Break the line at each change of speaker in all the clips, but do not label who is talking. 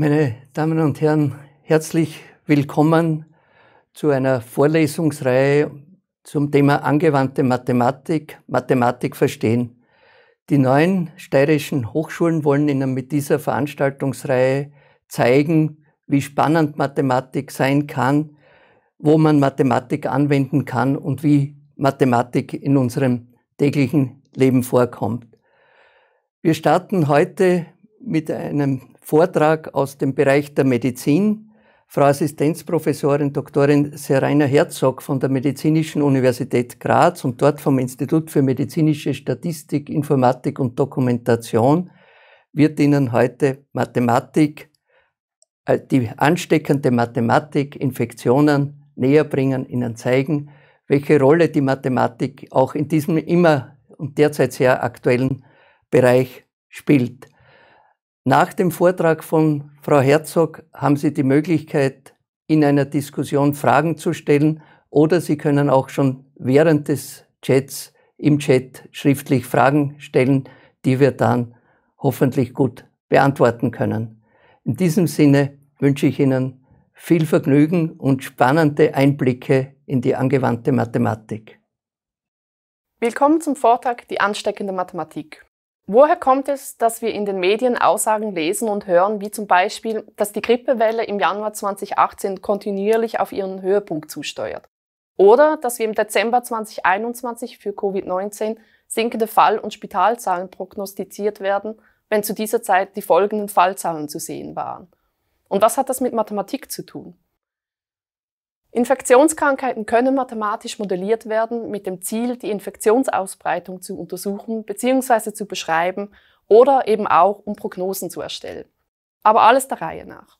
Meine Damen und Herren, herzlich willkommen zu einer Vorlesungsreihe zum Thema angewandte Mathematik, Mathematik verstehen. Die neuen steirischen Hochschulen wollen Ihnen mit dieser Veranstaltungsreihe zeigen, wie spannend Mathematik sein kann, wo man Mathematik anwenden kann und wie Mathematik in unserem täglichen Leben vorkommt. Wir starten heute mit einem Vortrag aus dem Bereich der Medizin. Frau Assistenzprofessorin Doktorin Seraina Herzog von der Medizinischen Universität Graz und dort vom Institut für medizinische Statistik, Informatik und Dokumentation wird Ihnen heute Mathematik, äh, die ansteckende Mathematik, Infektionen näher bringen, Ihnen zeigen, welche Rolle die Mathematik auch in diesem immer und derzeit sehr aktuellen Bereich spielt. Nach dem Vortrag von Frau Herzog haben Sie die Möglichkeit, in einer Diskussion Fragen zu stellen oder Sie können auch schon während des Chats im Chat schriftlich Fragen stellen, die wir dann hoffentlich gut beantworten können. In diesem Sinne wünsche ich Ihnen viel Vergnügen und spannende Einblicke in die angewandte Mathematik.
Willkommen zum Vortrag Die ansteckende Mathematik. Woher kommt es, dass wir in den Medien Aussagen lesen und hören, wie zum Beispiel, dass die Grippewelle im Januar 2018 kontinuierlich auf ihren Höhepunkt zusteuert? Oder dass wir im Dezember 2021 für Covid-19 sinkende Fall- und Spitalzahlen prognostiziert werden, wenn zu dieser Zeit die folgenden Fallzahlen zu sehen waren? Und was hat das mit Mathematik zu tun? Infektionskrankheiten können mathematisch modelliert werden mit dem Ziel, die Infektionsausbreitung zu untersuchen bzw. zu beschreiben oder eben auch, um Prognosen zu erstellen. Aber alles der Reihe nach.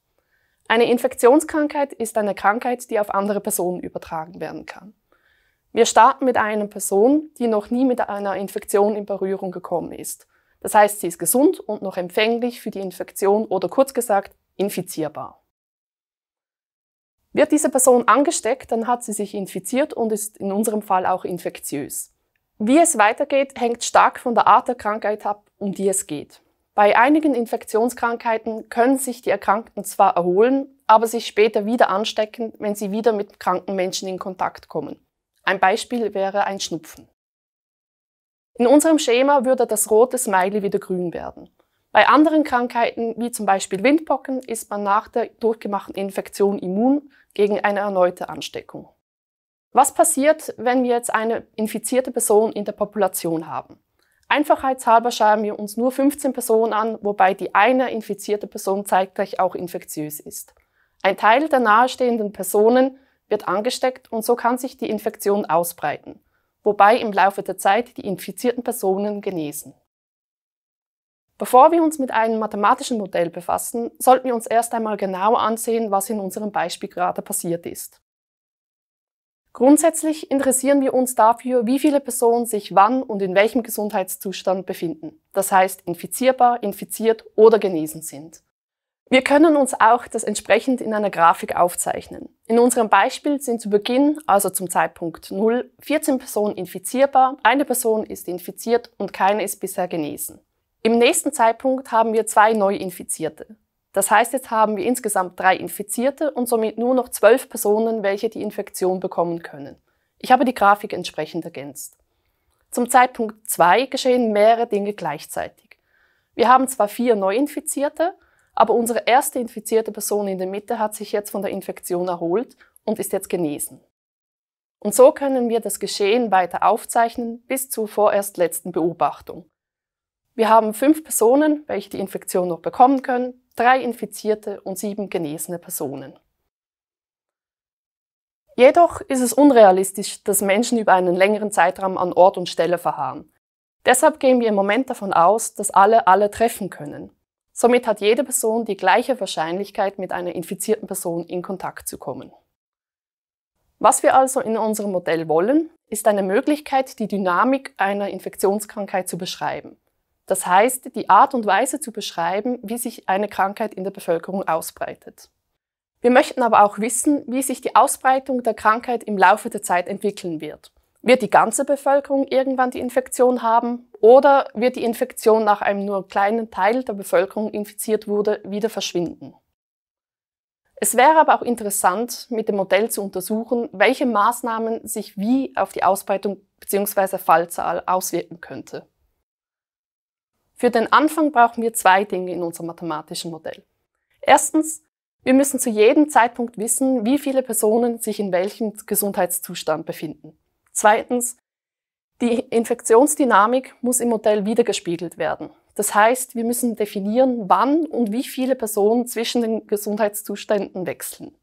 Eine Infektionskrankheit ist eine Krankheit, die auf andere Personen übertragen werden kann. Wir starten mit einer Person, die noch nie mit einer Infektion in Berührung gekommen ist. Das heißt, sie ist gesund und noch empfänglich für die Infektion oder kurz gesagt infizierbar. Wird diese Person angesteckt, dann hat sie sich infiziert und ist in unserem Fall auch infektiös. Wie es weitergeht, hängt stark von der Art der Krankheit ab, um die es geht. Bei einigen Infektionskrankheiten können sich die Erkrankten zwar erholen, aber sich später wieder anstecken, wenn sie wieder mit kranken Menschen in Kontakt kommen. Ein Beispiel wäre ein Schnupfen. In unserem Schema würde das rote Smiley wieder grün werden. Bei anderen Krankheiten, wie zum Beispiel Windpocken, ist man nach der durchgemachten Infektion immun gegen eine erneute Ansteckung. Was passiert, wenn wir jetzt eine infizierte Person in der Population haben? Einfachheitshalber schauen wir uns nur 15 Personen an, wobei die eine infizierte Person zeitgleich auch infektiös ist. Ein Teil der nahestehenden Personen wird angesteckt und so kann sich die Infektion ausbreiten, wobei im Laufe der Zeit die infizierten Personen genesen. Bevor wir uns mit einem mathematischen Modell befassen, sollten wir uns erst einmal genau ansehen, was in unserem Beispiel gerade passiert ist. Grundsätzlich interessieren wir uns dafür, wie viele Personen sich wann und in welchem Gesundheitszustand befinden, das heißt infizierbar, infiziert oder genesen sind. Wir können uns auch das entsprechend in einer Grafik aufzeichnen. In unserem Beispiel sind zu Beginn, also zum Zeitpunkt 0, 14 Personen infizierbar, eine Person ist infiziert und keine ist bisher genesen. Im nächsten Zeitpunkt haben wir zwei Neuinfizierte. Das heißt, jetzt haben wir insgesamt drei Infizierte und somit nur noch zwölf Personen, welche die Infektion bekommen können. Ich habe die Grafik entsprechend ergänzt. Zum Zeitpunkt zwei geschehen mehrere Dinge gleichzeitig. Wir haben zwar vier Neuinfizierte, aber unsere erste infizierte Person in der Mitte hat sich jetzt von der Infektion erholt und ist jetzt genesen. Und so können wir das Geschehen weiter aufzeichnen bis zur vorerst letzten Beobachtung. Wir haben fünf Personen, welche die Infektion noch bekommen können, drei infizierte und sieben genesene Personen. Jedoch ist es unrealistisch, dass Menschen über einen längeren Zeitraum an Ort und Stelle verharren. Deshalb gehen wir im Moment davon aus, dass alle alle treffen können. Somit hat jede Person die gleiche Wahrscheinlichkeit, mit einer infizierten Person in Kontakt zu kommen. Was wir also in unserem Modell wollen, ist eine Möglichkeit, die Dynamik einer Infektionskrankheit zu beschreiben. Das heißt, die Art und Weise zu beschreiben, wie sich eine Krankheit in der Bevölkerung ausbreitet. Wir möchten aber auch wissen, wie sich die Ausbreitung der Krankheit im Laufe der Zeit entwickeln wird. Wird die ganze Bevölkerung irgendwann die Infektion haben oder wird die Infektion nach einem nur kleinen Teil der Bevölkerung infiziert wurde, wieder verschwinden? Es wäre aber auch interessant, mit dem Modell zu untersuchen, welche Maßnahmen sich wie auf die Ausbreitung bzw. Fallzahl auswirken könnte. Für den Anfang brauchen wir zwei Dinge in unserem mathematischen Modell. Erstens, wir müssen zu jedem Zeitpunkt wissen, wie viele Personen sich in welchem Gesundheitszustand befinden. Zweitens, die Infektionsdynamik muss im Modell wiedergespiegelt werden. Das heißt, wir müssen definieren, wann und wie viele Personen zwischen den Gesundheitszuständen wechseln.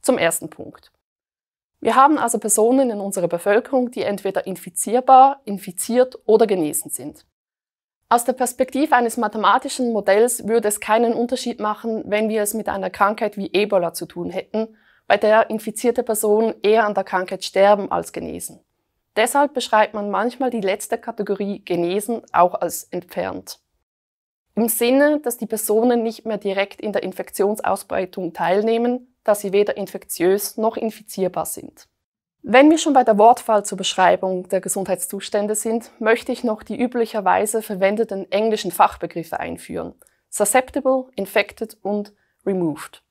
Zum ersten Punkt. Wir haben also Personen in unserer Bevölkerung, die entweder infizierbar, infiziert oder genesen sind. Aus der Perspektive eines mathematischen Modells würde es keinen Unterschied machen, wenn wir es mit einer Krankheit wie Ebola zu tun hätten, bei der infizierte Personen eher an der Krankheit sterben als genesen. Deshalb beschreibt man manchmal die letzte Kategorie genesen auch als entfernt. Im Sinne, dass die Personen nicht mehr direkt in der Infektionsausbreitung teilnehmen, da sie weder infektiös noch infizierbar sind. Wenn wir schon bei der Wortwahl zur Beschreibung der Gesundheitszustände sind, möchte ich noch die üblicherweise verwendeten englischen Fachbegriffe einführen. Susceptible, infected und removed.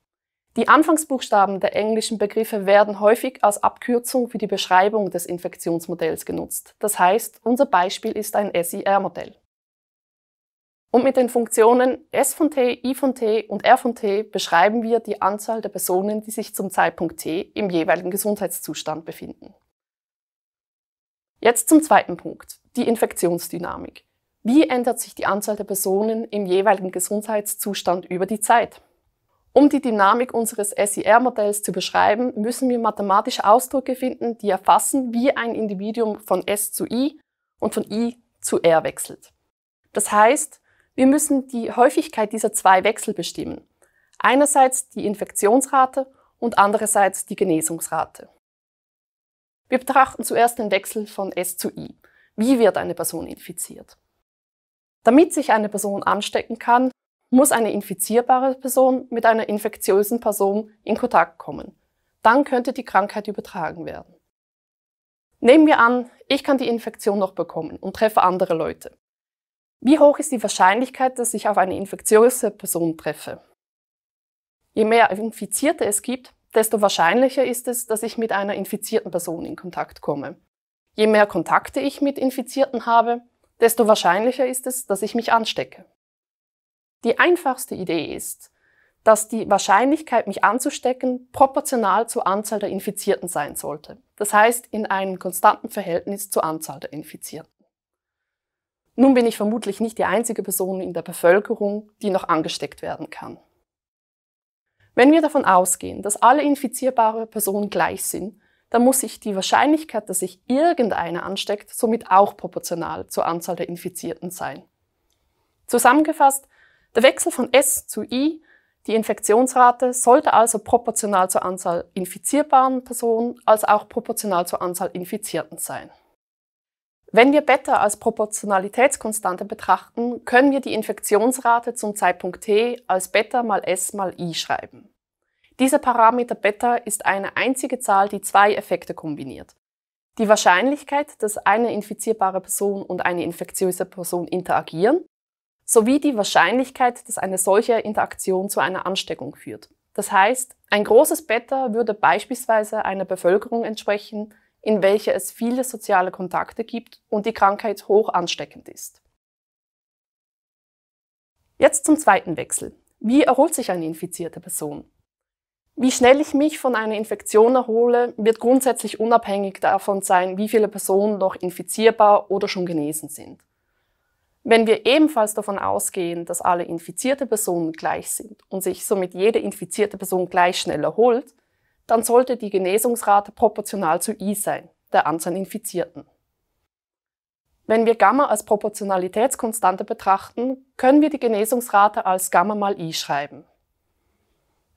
Die Anfangsbuchstaben der englischen Begriffe werden häufig als Abkürzung für die Beschreibung des Infektionsmodells genutzt. Das heißt, unser Beispiel ist ein SIR-Modell. Und mit den Funktionen S von t, I von t und R von t beschreiben wir die Anzahl der Personen, die sich zum Zeitpunkt t im jeweiligen Gesundheitszustand befinden. Jetzt zum zweiten Punkt, die Infektionsdynamik. Wie ändert sich die Anzahl der Personen im jeweiligen Gesundheitszustand über die Zeit? Um die Dynamik unseres SIR-Modells zu beschreiben, müssen wir mathematische Ausdrücke finden, die erfassen, wie ein Individuum von S zu I und von I zu R wechselt. Das heißt, wir müssen die Häufigkeit dieser zwei Wechsel bestimmen. Einerseits die Infektionsrate und andererseits die Genesungsrate. Wir betrachten zuerst den Wechsel von S zu I. Wie wird eine Person infiziert? Damit sich eine Person anstecken kann, muss eine infizierbare Person mit einer infektiösen Person in Kontakt kommen. Dann könnte die Krankheit übertragen werden. Nehmen wir an, ich kann die Infektion noch bekommen und treffe andere Leute. Wie hoch ist die Wahrscheinlichkeit, dass ich auf eine infektiöse Person treffe? Je mehr Infizierte es gibt, desto wahrscheinlicher ist es, dass ich mit einer infizierten Person in Kontakt komme. Je mehr Kontakte ich mit Infizierten habe, desto wahrscheinlicher ist es, dass ich mich anstecke. Die einfachste Idee ist, dass die Wahrscheinlichkeit, mich anzustecken, proportional zur Anzahl der Infizierten sein sollte. Das heißt, in einem konstanten Verhältnis zur Anzahl der Infizierten. Nun bin ich vermutlich nicht die einzige Person in der Bevölkerung, die noch angesteckt werden kann. Wenn wir davon ausgehen, dass alle infizierbaren Personen gleich sind, dann muss sich die Wahrscheinlichkeit, dass sich irgendeiner ansteckt, somit auch proportional zur Anzahl der Infizierten sein. Zusammengefasst, der Wechsel von S zu I, die Infektionsrate, sollte also proportional zur Anzahl infizierbaren Personen als auch proportional zur Anzahl Infizierten sein. Wenn wir Beta als Proportionalitätskonstante betrachten, können wir die Infektionsrate zum Zeitpunkt t als Beta mal S mal I schreiben. Dieser Parameter Beta ist eine einzige Zahl, die zwei Effekte kombiniert. Die Wahrscheinlichkeit, dass eine infizierbare Person und eine infektiöse Person interagieren, sowie die Wahrscheinlichkeit, dass eine solche Interaktion zu einer Ansteckung führt. Das heißt, ein großes Beta würde beispielsweise einer Bevölkerung entsprechen, in welcher es viele soziale Kontakte gibt und die Krankheit hoch ansteckend ist. Jetzt zum zweiten Wechsel. Wie erholt sich eine infizierte Person? Wie schnell ich mich von einer Infektion erhole, wird grundsätzlich unabhängig davon sein, wie viele Personen noch infizierbar oder schon genesen sind. Wenn wir ebenfalls davon ausgehen, dass alle infizierte Personen gleich sind und sich somit jede infizierte Person gleich schnell erholt, dann sollte die Genesungsrate proportional zu I sein, der Anzahl Infizierten. Wenn wir Gamma als Proportionalitätskonstante betrachten, können wir die Genesungsrate als Gamma mal I schreiben.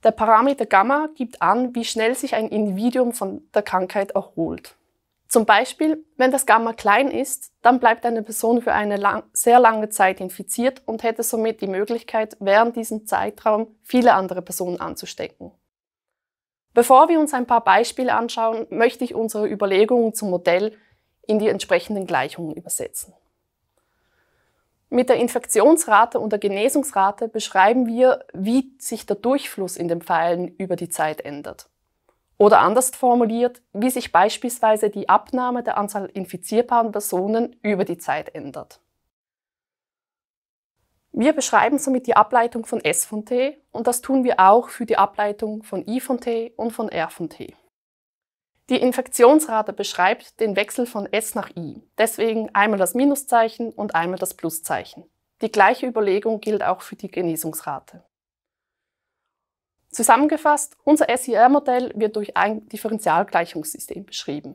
Der Parameter Gamma gibt an, wie schnell sich ein Individuum von der Krankheit erholt. Zum Beispiel, wenn das Gamma klein ist, dann bleibt eine Person für eine lang sehr lange Zeit infiziert und hätte somit die Möglichkeit, während diesem Zeitraum viele andere Personen anzustecken. Bevor wir uns ein paar Beispiele anschauen, möchte ich unsere Überlegungen zum Modell in die entsprechenden Gleichungen übersetzen. Mit der Infektionsrate und der Genesungsrate beschreiben wir, wie sich der Durchfluss in den Pfeilen über die Zeit ändert. Oder anders formuliert, wie sich beispielsweise die Abnahme der Anzahl infizierbaren Personen über die Zeit ändert. Wir beschreiben somit die Ableitung von S von t und das tun wir auch für die Ableitung von I von t und von R von t. Die Infektionsrate beschreibt den Wechsel von S nach I, deswegen einmal das Minuszeichen und einmal das Pluszeichen. Die gleiche Überlegung gilt auch für die Genesungsrate. Zusammengefasst, unser SIR-Modell wird durch ein Differentialgleichungssystem beschrieben.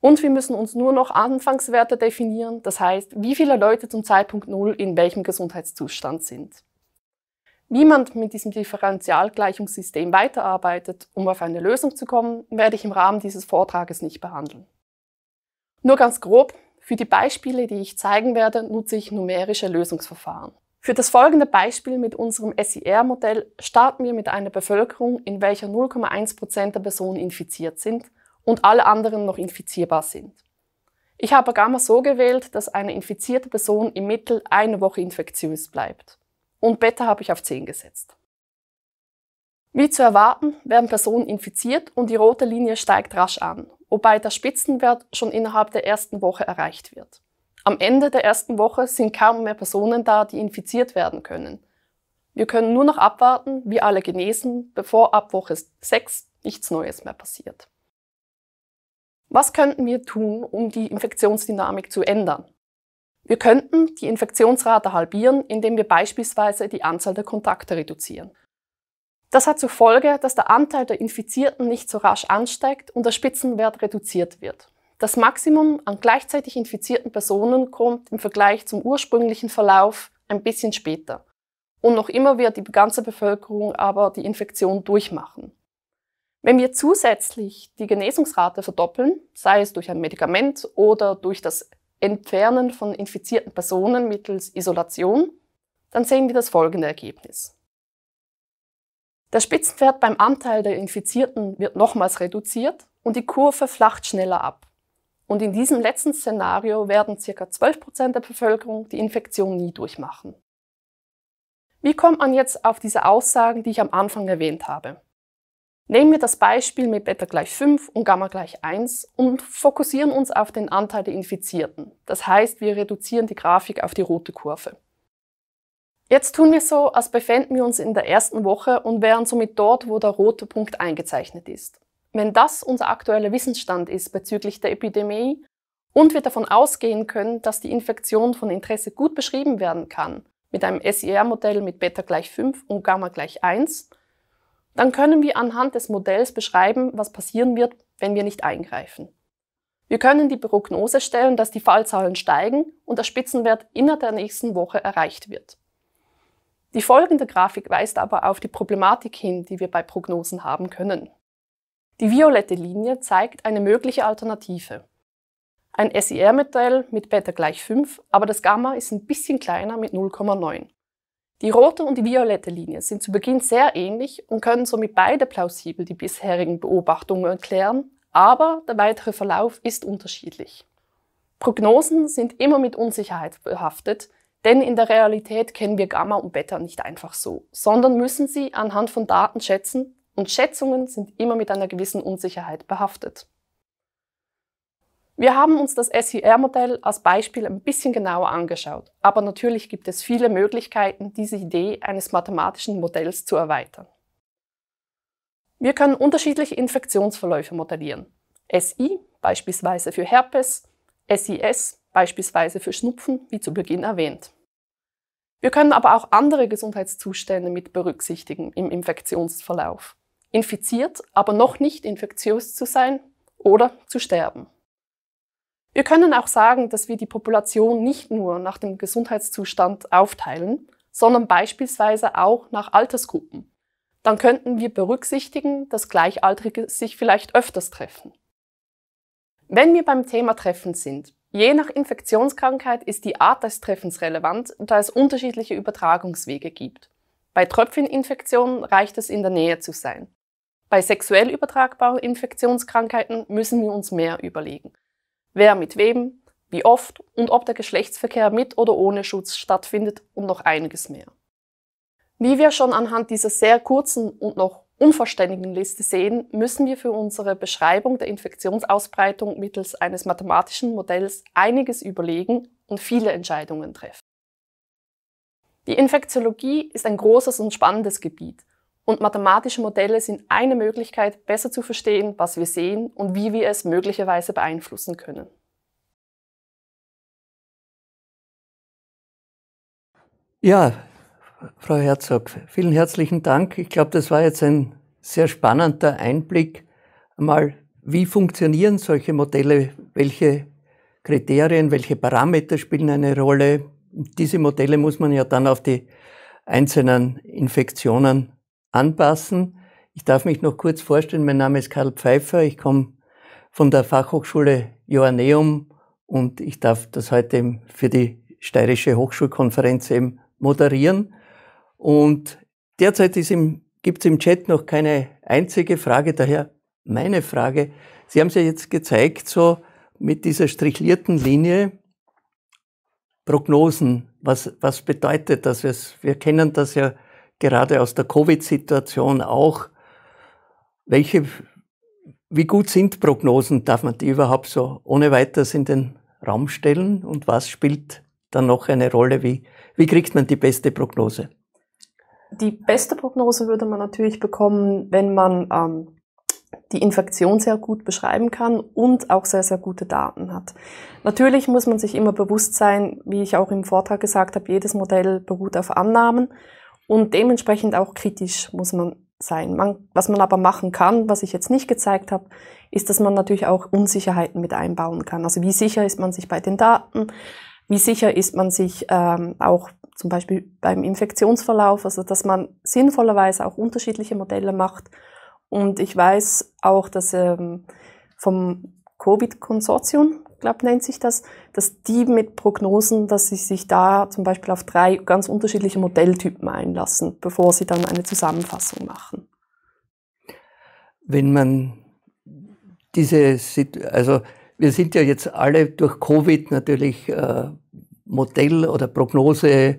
Und wir müssen uns nur noch Anfangswerte definieren, das heißt, wie viele Leute zum Zeitpunkt Null in welchem Gesundheitszustand sind. Wie man mit diesem Differentialgleichungssystem weiterarbeitet, um auf eine Lösung zu kommen, werde ich im Rahmen dieses Vortrages nicht behandeln. Nur ganz grob, für die Beispiele, die ich zeigen werde, nutze ich numerische Lösungsverfahren. Für das folgende Beispiel mit unserem SIR-Modell starten wir mit einer Bevölkerung, in welcher 0,1% Prozent der Personen infiziert sind und alle anderen noch infizierbar sind. Ich habe Gamma so gewählt, dass eine infizierte Person im Mittel eine Woche infektiös bleibt. Und Beta habe ich auf 10 gesetzt. Wie zu erwarten, werden Personen infiziert und die rote Linie steigt rasch an, wobei der Spitzenwert schon innerhalb der ersten Woche erreicht wird. Am Ende der ersten Woche sind kaum mehr Personen da, die infiziert werden können. Wir können nur noch abwarten, wie alle genesen, bevor ab Woche 6 nichts Neues mehr passiert. Was könnten wir tun, um die Infektionsdynamik zu ändern? Wir könnten die Infektionsrate halbieren, indem wir beispielsweise die Anzahl der Kontakte reduzieren. Das hat zur Folge, dass der Anteil der Infizierten nicht so rasch ansteigt und der Spitzenwert reduziert wird. Das Maximum an gleichzeitig infizierten Personen kommt im Vergleich zum ursprünglichen Verlauf ein bisschen später. Und noch immer wird die ganze Bevölkerung aber die Infektion durchmachen. Wenn wir zusätzlich die Genesungsrate verdoppeln, sei es durch ein Medikament oder durch das Entfernen von infizierten Personen mittels Isolation, dann sehen wir das folgende Ergebnis. Der Spitzenwert beim Anteil der Infizierten wird nochmals reduziert und die Kurve flacht schneller ab. Und in diesem letzten Szenario werden ca. 12% der Bevölkerung die Infektion nie durchmachen. Wie kommt man jetzt auf diese Aussagen, die ich am Anfang erwähnt habe? Nehmen wir das Beispiel mit Beta gleich 5 und Gamma gleich 1 und fokussieren uns auf den Anteil der Infizierten. Das heißt, wir reduzieren die Grafik auf die rote Kurve. Jetzt tun wir so, als befänden wir uns in der ersten Woche und wären somit dort, wo der rote Punkt eingezeichnet ist. Wenn das unser aktueller Wissensstand ist bezüglich der Epidemie und wir davon ausgehen können, dass die Infektion von Interesse gut beschrieben werden kann, mit einem SIR-Modell mit Beta gleich 5 und Gamma gleich 1, dann können wir anhand des Modells beschreiben, was passieren wird, wenn wir nicht eingreifen. Wir können die Prognose stellen, dass die Fallzahlen steigen und der Spitzenwert innerhalb der nächsten Woche erreicht wird. Die folgende Grafik weist aber auf die Problematik hin, die wir bei Prognosen haben können. Die violette Linie zeigt eine mögliche Alternative. Ein SIR-Modell mit Beta gleich 5, aber das Gamma ist ein bisschen kleiner mit 0,9. Die rote und die violette Linie sind zu Beginn sehr ähnlich und können somit beide plausibel die bisherigen Beobachtungen erklären, aber der weitere Verlauf ist unterschiedlich. Prognosen sind immer mit Unsicherheit behaftet, denn in der Realität kennen wir Gamma und Beta nicht einfach so, sondern müssen sie anhand von Daten schätzen und Schätzungen sind immer mit einer gewissen Unsicherheit behaftet. Wir haben uns das SIR-Modell als Beispiel ein bisschen genauer angeschaut, aber natürlich gibt es viele Möglichkeiten, diese Idee eines mathematischen Modells zu erweitern. Wir können unterschiedliche Infektionsverläufe modellieren. SI beispielsweise für Herpes, SIS beispielsweise für Schnupfen, wie zu Beginn erwähnt. Wir können aber auch andere Gesundheitszustände mit berücksichtigen im Infektionsverlauf. Infiziert, aber noch nicht infektiös zu sein oder zu sterben. Wir können auch sagen, dass wir die Population nicht nur nach dem Gesundheitszustand aufteilen, sondern beispielsweise auch nach Altersgruppen. Dann könnten wir berücksichtigen, dass Gleichaltrige sich vielleicht öfters treffen. Wenn wir beim Thema Treffen sind, je nach Infektionskrankheit ist die Art des Treffens relevant, da es unterschiedliche Übertragungswege gibt. Bei Tröpfcheninfektionen reicht es, in der Nähe zu sein. Bei sexuell übertragbaren Infektionskrankheiten müssen wir uns mehr überlegen wer mit wem, wie oft und ob der Geschlechtsverkehr mit oder ohne Schutz stattfindet und noch einiges mehr. Wie wir schon anhand dieser sehr kurzen und noch unvollständigen Liste sehen, müssen wir für unsere Beschreibung der Infektionsausbreitung mittels eines mathematischen Modells einiges überlegen und viele Entscheidungen treffen. Die Infektiologie ist ein großes und spannendes Gebiet, und mathematische Modelle sind eine Möglichkeit, besser zu verstehen, was wir sehen und wie wir es möglicherweise beeinflussen können.
Ja, Frau Herzog, vielen herzlichen Dank. Ich glaube, das war jetzt ein sehr spannender Einblick, mal wie funktionieren solche Modelle, welche Kriterien, welche Parameter spielen eine Rolle. Diese Modelle muss man ja dann auf die einzelnen Infektionen anpassen. Ich darf mich noch kurz vorstellen. Mein Name ist Karl Pfeiffer. Ich komme von der Fachhochschule Joanneum und ich darf das heute für die Steirische Hochschulkonferenz eben moderieren. Und derzeit gibt es im Chat noch keine einzige Frage, daher meine Frage. Sie haben es ja jetzt gezeigt, so mit dieser strichlierten Linie, Prognosen, was, was bedeutet das? wir kennen das ja gerade aus der Covid-Situation auch, welche, wie gut sind Prognosen? Darf man die überhaupt so ohne weiteres in den Raum stellen? Und was spielt dann noch eine Rolle? Wie, wie kriegt man die beste Prognose?
Die beste Prognose würde man natürlich bekommen, wenn man ähm, die Infektion sehr gut beschreiben kann und auch sehr, sehr gute Daten hat. Natürlich muss man sich immer bewusst sein, wie ich auch im Vortrag gesagt habe, jedes Modell beruht auf Annahmen und dementsprechend auch kritisch muss man sein. Man, was man aber machen kann, was ich jetzt nicht gezeigt habe, ist, dass man natürlich auch Unsicherheiten mit einbauen kann. Also wie sicher ist man sich bei den Daten? Wie sicher ist man sich ähm, auch zum Beispiel beim Infektionsverlauf? Also dass man sinnvollerweise auch unterschiedliche Modelle macht. Und ich weiß auch, dass ähm, vom Covid-Konsortium, glaube nennt sich das, dass die mit Prognosen, dass sie sich da zum Beispiel auf drei ganz unterschiedliche Modelltypen einlassen, bevor sie dann eine Zusammenfassung machen.
Wenn man diese, also wir sind ja jetzt alle durch Covid natürlich äh, Modell oder Prognose äh,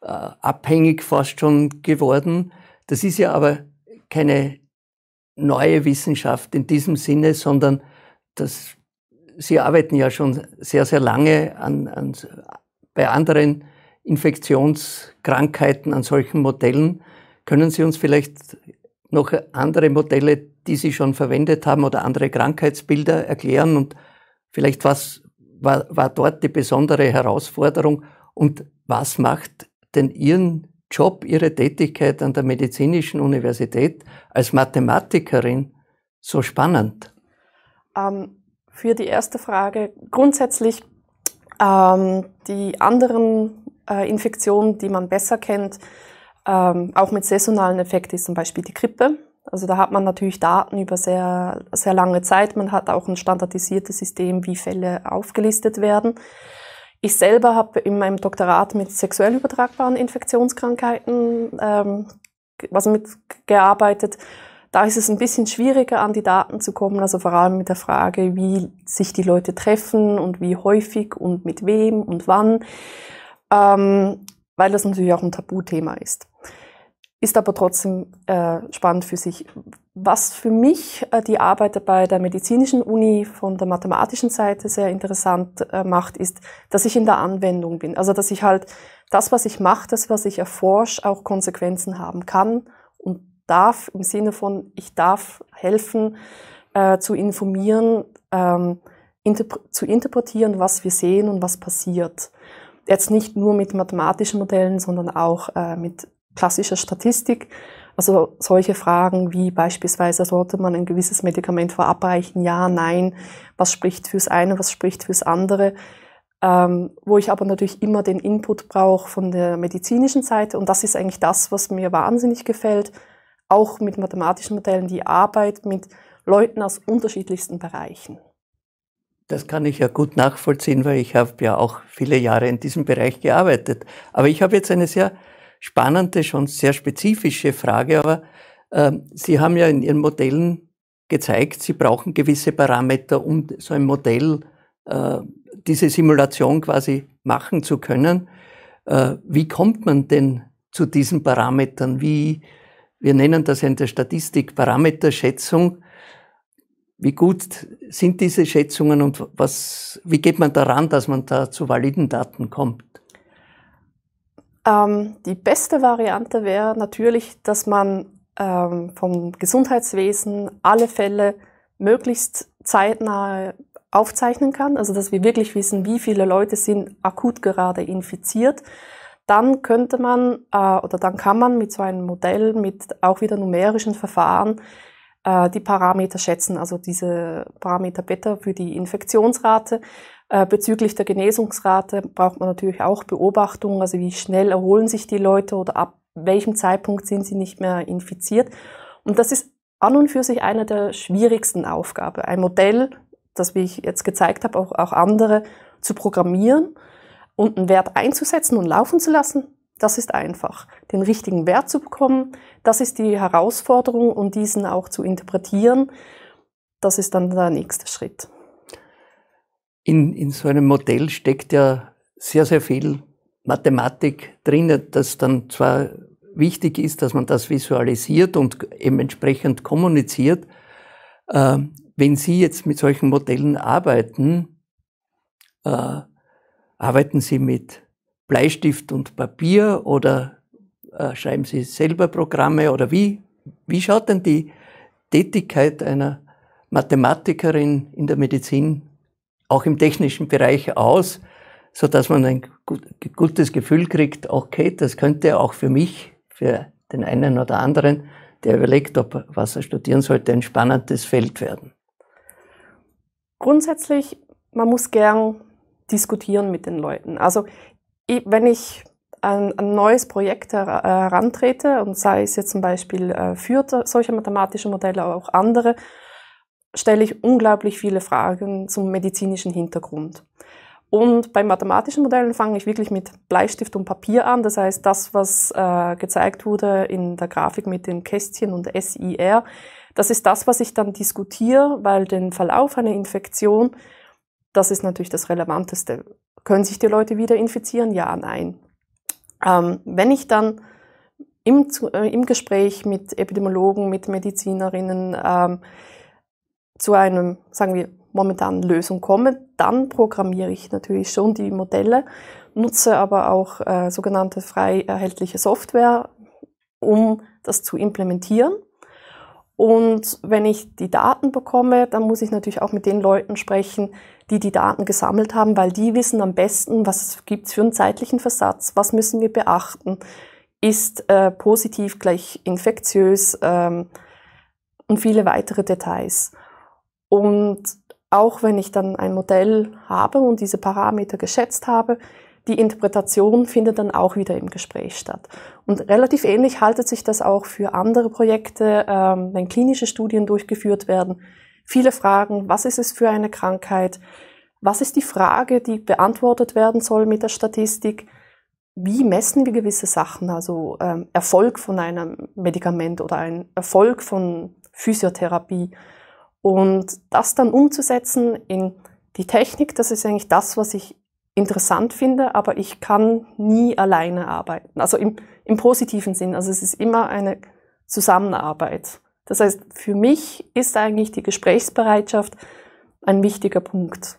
abhängig fast schon geworden. Das ist ja aber keine neue Wissenschaft in diesem Sinne, sondern das Sie arbeiten ja schon sehr, sehr lange an, an, bei anderen Infektionskrankheiten, an solchen Modellen. Können Sie uns vielleicht noch andere Modelle, die Sie schon verwendet haben oder andere Krankheitsbilder erklären und vielleicht was war, war dort die besondere Herausforderung und was macht denn Ihren Job, Ihre Tätigkeit an der Medizinischen Universität als Mathematikerin so spannend?
Ähm, für die erste Frage. Grundsätzlich ähm, die anderen äh, Infektionen, die man besser kennt, ähm, auch mit saisonalen Effekten, ist zum Beispiel die Grippe. Also da hat man natürlich Daten über sehr, sehr lange Zeit. Man hat auch ein standardisiertes System, wie Fälle aufgelistet werden. Ich selber habe in meinem Doktorat mit sexuell übertragbaren Infektionskrankheiten ähm, also mitgearbeitet da ist es ein bisschen schwieriger, an die Daten zu kommen, also vor allem mit der Frage, wie sich die Leute treffen und wie häufig und mit wem und wann, ähm, weil das natürlich auch ein Tabuthema ist. Ist aber trotzdem äh, spannend für sich. Was für mich äh, die Arbeit bei der medizinischen Uni von der mathematischen Seite sehr interessant äh, macht, ist, dass ich in der Anwendung bin. Also dass ich halt das, was ich mache, das, was ich erforsche, auch Konsequenzen haben kann darf, im Sinne von ich darf helfen, äh, zu informieren, ähm, interp zu interpretieren, was wir sehen und was passiert. Jetzt nicht nur mit mathematischen Modellen, sondern auch äh, mit klassischer Statistik. Also solche Fragen wie beispielsweise, sollte man ein gewisses Medikament verabreichen? Ja, nein. Was spricht fürs eine, was spricht fürs andere? Ähm, wo ich aber natürlich immer den Input brauche von der medizinischen Seite. Und das ist eigentlich das, was mir wahnsinnig gefällt, auch mit mathematischen Modellen die Arbeit mit Leuten aus unterschiedlichsten Bereichen.
Das kann ich ja gut nachvollziehen, weil ich habe ja auch viele Jahre in diesem Bereich gearbeitet. Aber ich habe jetzt eine sehr spannende, schon sehr spezifische Frage. Aber äh, Sie haben ja in Ihren Modellen gezeigt, Sie brauchen gewisse Parameter, um so ein Modell, äh, diese Simulation quasi machen zu können. Äh, wie kommt man denn zu diesen Parametern? Wie wir nennen das in der Statistik Parameterschätzung. Wie gut sind diese Schätzungen und was, wie geht man daran, dass man da zu validen Daten kommt?
Ähm, die beste Variante wäre natürlich, dass man ähm, vom Gesundheitswesen alle Fälle möglichst zeitnah aufzeichnen kann. Also dass wir wirklich wissen, wie viele Leute sind akut gerade infiziert dann könnte man äh, oder dann kann man mit so einem Modell, mit auch wieder numerischen Verfahren, äh, die Parameter schätzen, also diese Parameter Beta für die Infektionsrate. Äh, bezüglich der Genesungsrate braucht man natürlich auch Beobachtungen, also wie schnell erholen sich die Leute oder ab welchem Zeitpunkt sind sie nicht mehr infiziert. Und das ist an und für sich eine der schwierigsten Aufgaben. Ein Modell, das, wie ich jetzt gezeigt habe, auch, auch andere zu programmieren und einen Wert einzusetzen und laufen zu lassen, das ist einfach. Den richtigen Wert zu bekommen, das ist die Herausforderung und diesen auch zu interpretieren, das ist dann der nächste Schritt.
In, in so einem Modell steckt ja sehr, sehr viel Mathematik drin, das dann zwar wichtig ist, dass man das visualisiert und eben entsprechend kommuniziert. Äh, wenn Sie jetzt mit solchen Modellen arbeiten, äh, Arbeiten Sie mit Bleistift und Papier oder äh, schreiben Sie selber Programme oder wie? Wie schaut denn die Tätigkeit einer Mathematikerin in der Medizin, auch im technischen Bereich aus, so dass man ein gut, gutes Gefühl kriegt, okay, das könnte auch für mich, für den einen oder anderen, der überlegt, ob was er studieren sollte, ein spannendes Feld werden.
Grundsätzlich, man muss gern diskutieren mit den Leuten. Also ich, wenn ich an ein neues Projekt äh, herantrete und sei es jetzt zum Beispiel äh, für solche mathematische Modelle, aber auch andere, stelle ich unglaublich viele Fragen zum medizinischen Hintergrund. Und bei mathematischen Modellen fange ich wirklich mit Bleistift und Papier an. Das heißt, das, was äh, gezeigt wurde in der Grafik mit den Kästchen und SIR, das ist das, was ich dann diskutiere, weil den Verlauf einer Infektion das ist natürlich das Relevanteste. Können sich die Leute wieder infizieren? Ja, nein. Ähm, wenn ich dann im, äh, im, Gespräch mit Epidemiologen, mit Medizinerinnen ähm, zu einem, sagen wir, momentanen Lösung komme, dann programmiere ich natürlich schon die Modelle, nutze aber auch äh, sogenannte frei erhältliche Software, um das zu implementieren. Und wenn ich die Daten bekomme, dann muss ich natürlich auch mit den Leuten sprechen, die die Daten gesammelt haben, weil die wissen am besten, was gibt's für einen zeitlichen Versatz, was müssen wir beachten, ist äh, positiv gleich infektiös ähm, und viele weitere Details. Und auch wenn ich dann ein Modell habe und diese Parameter geschätzt habe, die Interpretation findet dann auch wieder im Gespräch statt. Und relativ ähnlich haltet sich das auch für andere Projekte, ähm, wenn klinische Studien durchgeführt werden. Viele Fragen, was ist es für eine Krankheit? Was ist die Frage, die beantwortet werden soll mit der Statistik? Wie messen wir gewisse Sachen, also ähm, Erfolg von einem Medikament oder ein Erfolg von Physiotherapie? Und das dann umzusetzen in die Technik, das ist eigentlich das, was ich interessant finde, aber ich kann nie alleine arbeiten. Also im, im positiven Sinn. Also es ist immer eine Zusammenarbeit. Das heißt, für mich ist eigentlich die Gesprächsbereitschaft ein wichtiger Punkt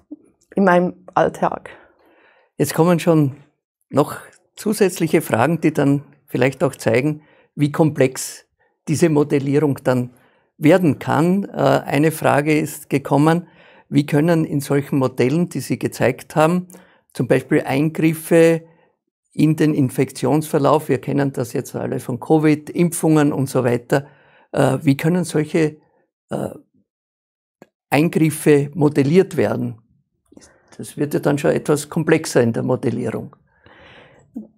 in meinem
Alltag. Jetzt kommen schon noch zusätzliche Fragen, die dann vielleicht auch zeigen, wie komplex diese Modellierung dann werden kann. Äh, eine Frage ist gekommen, wie können in solchen Modellen, die Sie gezeigt haben, zum Beispiel Eingriffe in den Infektionsverlauf, wir kennen das jetzt alle von Covid, Impfungen und so weiter, äh, wie können solche äh, Eingriffe modelliert werden? Das wird ja dann schon etwas komplexer in der Modellierung.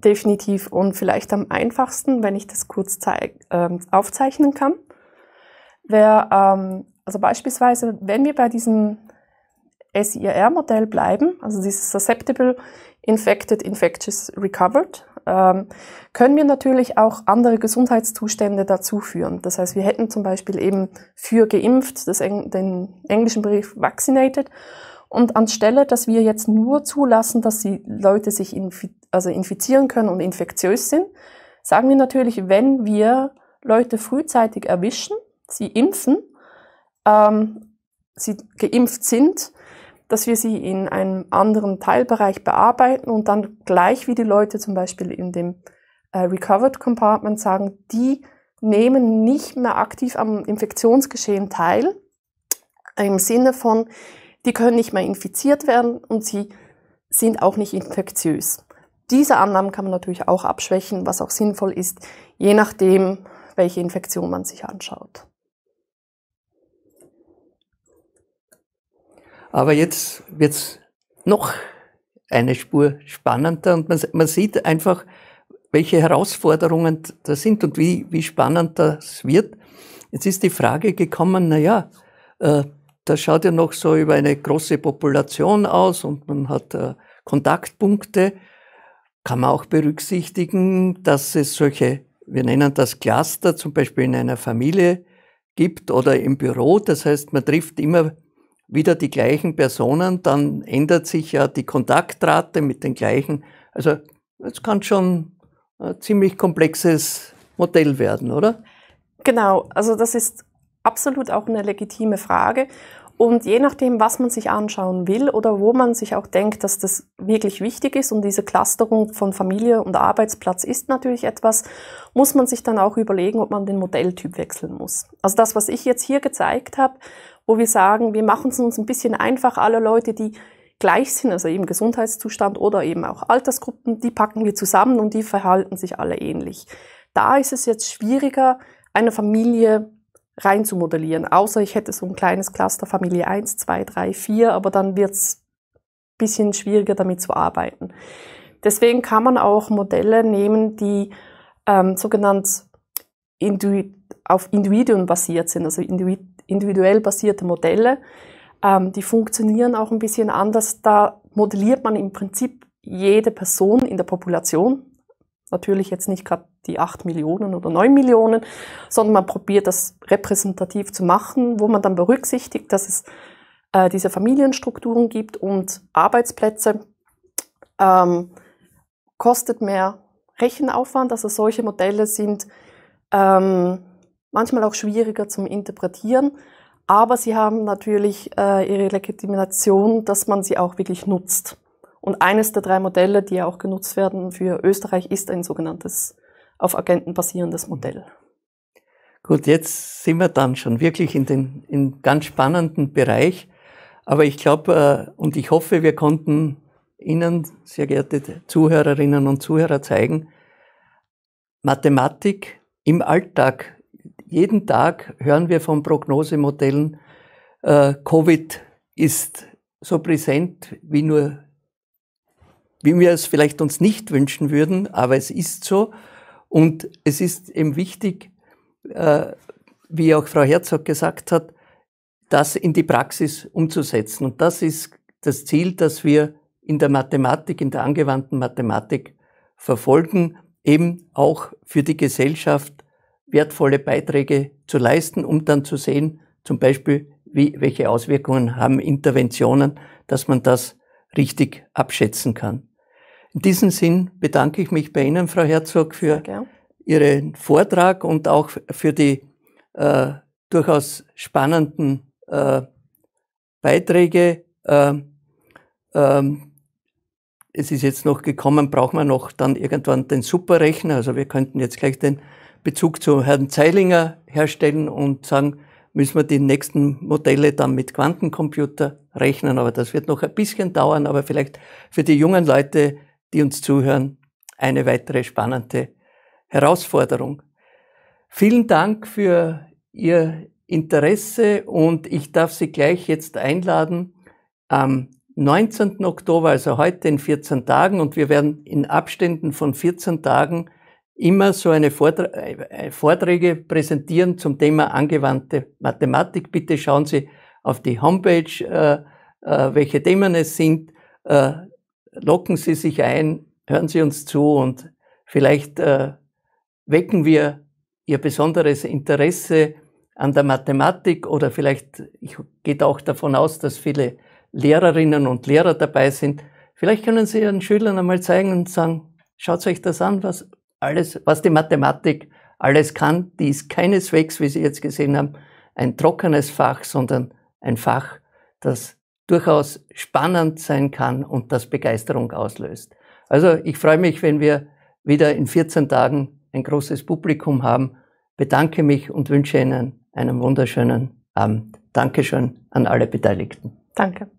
Definitiv und vielleicht am einfachsten, wenn ich das kurz äh, aufzeichnen kann, Wer, ähm, also beispielsweise, wenn wir bei diesem SIR-Modell bleiben, also dieses Susceptible, Infected, Infectious, Recovered, ähm, können wir natürlich auch andere Gesundheitszustände dazu führen. Das heißt, wir hätten zum Beispiel eben für geimpft das Eng den englischen Brief vaccinated und anstelle, dass wir jetzt nur zulassen, dass die Leute sich infi also infizieren können und infektiös sind, sagen wir natürlich, wenn wir Leute frühzeitig erwischen, sie impfen, ähm, sie geimpft sind, dass wir sie in einem anderen Teilbereich bearbeiten und dann gleich wie die Leute zum Beispiel in dem äh, Recovered Compartment sagen, die nehmen nicht mehr aktiv am Infektionsgeschehen teil, im Sinne von, die können nicht mehr infiziert werden und sie sind auch nicht infektiös. Diese Annahmen kann man natürlich auch abschwächen, was auch sinnvoll ist, je nachdem, welche Infektion man sich anschaut.
Aber jetzt wird es noch eine Spur spannender und man, man sieht einfach, welche Herausforderungen da sind und wie, wie spannend das wird. Jetzt ist die Frage gekommen, naja, äh, das schaut ja noch so über eine große Population aus und man hat äh, Kontaktpunkte. Kann man auch berücksichtigen, dass es solche, wir nennen das Cluster, zum Beispiel in einer Familie gibt oder im Büro. Das heißt, man trifft immer wieder die gleichen Personen, dann ändert sich ja die Kontaktrate mit den gleichen. Also es kann schon ein äh, ziemlich komplexes Modell werden, oder? Genau, also das ist absolut auch eine legitime Frage.
Und je nachdem, was man sich anschauen will oder wo man sich auch denkt, dass das wirklich wichtig ist und diese Clusterung von Familie und Arbeitsplatz ist natürlich etwas, muss man sich dann auch überlegen, ob man den Modelltyp wechseln muss. Also das, was ich jetzt hier gezeigt habe, wo wir sagen, wir machen es uns ein bisschen einfach, alle Leute, die gleich sind, also eben Gesundheitszustand oder eben auch Altersgruppen, die packen wir zusammen und die verhalten sich alle ähnlich. Da ist es jetzt schwieriger, eine Familie reinzumodellieren. Außer ich hätte so ein kleines Cluster Familie 1, 2, 3, 4, aber dann wird's bisschen schwieriger damit zu arbeiten. Deswegen kann man auch Modelle nehmen, die ähm, sogenannt Indu auf Individuen basiert sind, also individuell basierte Modelle. Ähm, die funktionieren auch ein bisschen anders. Da modelliert man im Prinzip jede Person in der Population. Natürlich jetzt nicht gerade die acht Millionen oder neun Millionen, sondern man probiert das repräsentativ zu machen, wo man dann berücksichtigt, dass es äh, diese Familienstrukturen gibt und Arbeitsplätze. Ähm, kostet mehr Rechenaufwand, also solche Modelle sind ähm, manchmal auch schwieriger zum Interpretieren, aber sie haben natürlich äh, ihre Legitimation, dass man sie auch wirklich nutzt. Und eines der drei Modelle, die ja auch genutzt werden für Österreich, ist ein sogenanntes auf Agenten basierendes mhm. Modell.
Gut, jetzt sind wir dann schon wirklich in den in ganz spannenden Bereich. Aber ich glaube äh, und ich hoffe, wir konnten Ihnen, sehr geehrte Zuhörerinnen und Zuhörer, zeigen, Mathematik im Alltag. Jeden Tag hören wir von Prognosemodellen, äh, Covid ist so präsent wie nur wie wir es vielleicht uns nicht wünschen würden, aber es ist so. Und es ist eben wichtig, äh, wie auch Frau Herzog gesagt hat, das in die Praxis umzusetzen. Und das ist das Ziel, das wir in der Mathematik, in der angewandten Mathematik verfolgen, eben auch für die Gesellschaft wertvolle Beiträge zu leisten, um dann zu sehen, zum Beispiel, wie, welche Auswirkungen haben Interventionen, dass man das richtig abschätzen kann. In diesem Sinn bedanke ich mich bei Ihnen, Frau Herzog, für Ihren Vortrag und auch für die äh, durchaus spannenden äh, Beiträge. Ähm, ähm, es ist jetzt noch gekommen, brauchen wir noch dann irgendwann den Superrechner. Also wir könnten jetzt gleich den Bezug zu Herrn Zeilinger herstellen und sagen, müssen wir die nächsten Modelle dann mit Quantencomputer rechnen. Aber das wird noch ein bisschen dauern. Aber vielleicht für die jungen Leute die uns zuhören, eine weitere spannende Herausforderung. Vielen Dank für Ihr Interesse und ich darf Sie gleich jetzt einladen am 19. Oktober, also heute in 14 Tagen und wir werden in Abständen von 14 Tagen immer so eine Vorträ äh, Vorträge präsentieren zum Thema angewandte Mathematik. Bitte schauen Sie auf die Homepage, äh, äh, welche Themen es sind locken Sie sich ein, hören Sie uns zu und vielleicht äh, wecken wir Ihr besonderes Interesse an der Mathematik oder vielleicht, ich gehe auch davon aus, dass viele Lehrerinnen und Lehrer dabei sind. Vielleicht können Sie Ihren Schülern einmal zeigen und sagen, schaut euch das an, was alles, was die Mathematik alles kann. Die ist keineswegs, wie Sie jetzt gesehen haben, ein trockenes Fach, sondern ein Fach, das durchaus spannend sein kann und das Begeisterung auslöst. Also ich freue mich, wenn wir wieder in 14 Tagen ein großes Publikum haben. Bedanke mich und wünsche Ihnen einen wunderschönen Abend. Dankeschön an alle Beteiligten.
Danke.